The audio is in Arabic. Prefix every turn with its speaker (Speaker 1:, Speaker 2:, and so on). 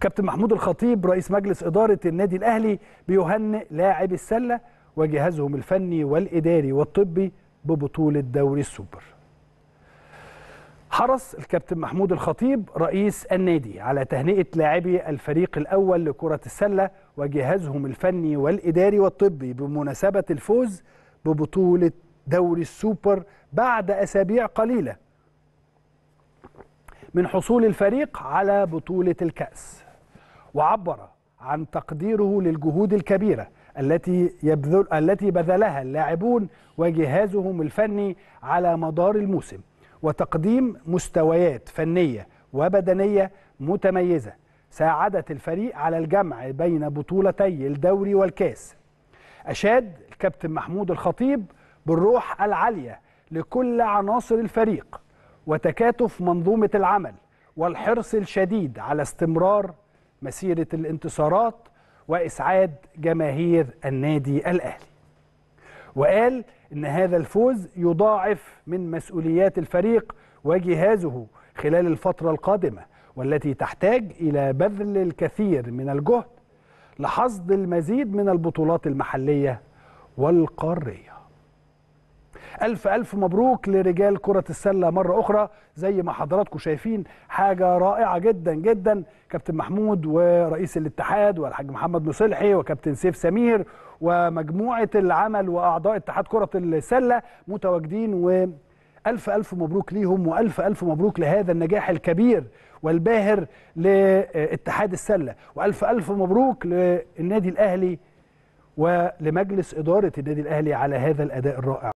Speaker 1: كابتن محمود الخطيب رئيس مجلس إدارة النادي الأهلي بيهنئ لاعبي السلة وجهازهم الفني والإداري والطبي ببطولة دوري السوبر حرص الكابتن محمود الخطيب رئيس النادي على تهنئة لاعبي الفريق الأول لكرة السلة وجهازهم الفني والإداري والطبي بمناسبة الفوز ببطولة دوري السوبر بعد أسابيع قليلة من حصول الفريق على بطولة الكأس وعبر عن تقديره للجهود الكبيرة التي يبذل التي بذلها اللاعبون وجهازهم الفني على مدار الموسم وتقديم مستويات فنية وبدنية متميزة ساعدت الفريق على الجمع بين بطولتي الدوري والكاس أشاد الكابتن محمود الخطيب بالروح العالية لكل عناصر الفريق وتكاتف منظومة العمل والحرص الشديد على استمرار مسيرة الانتصارات وإسعاد جماهير النادي الأهلي وقال إن هذا الفوز يضاعف من مسؤوليات الفريق وجهازه خلال الفترة القادمة والتي تحتاج إلى بذل الكثير من الجهد لحصد المزيد من البطولات المحلية والقارية ألف ألف مبروك لرجال كرة السلة مرة أخرى زي ما حضراتكم شايفين حاجة رائعة جدا جدا كابتن محمود ورئيس الاتحاد والحاج محمد مصلحي وكابتن سيف سمير ومجموعة العمل وأعضاء اتحاد كرة السلة متواجدين و ألف ألف مبروك ليهم وألف ألف مبروك لهذا النجاح الكبير والباهر لاتحاد السلة وألف ألف مبروك للنادي الأهلي ولمجلس إدارة النادي الأهلي على هذا الأداء الرائع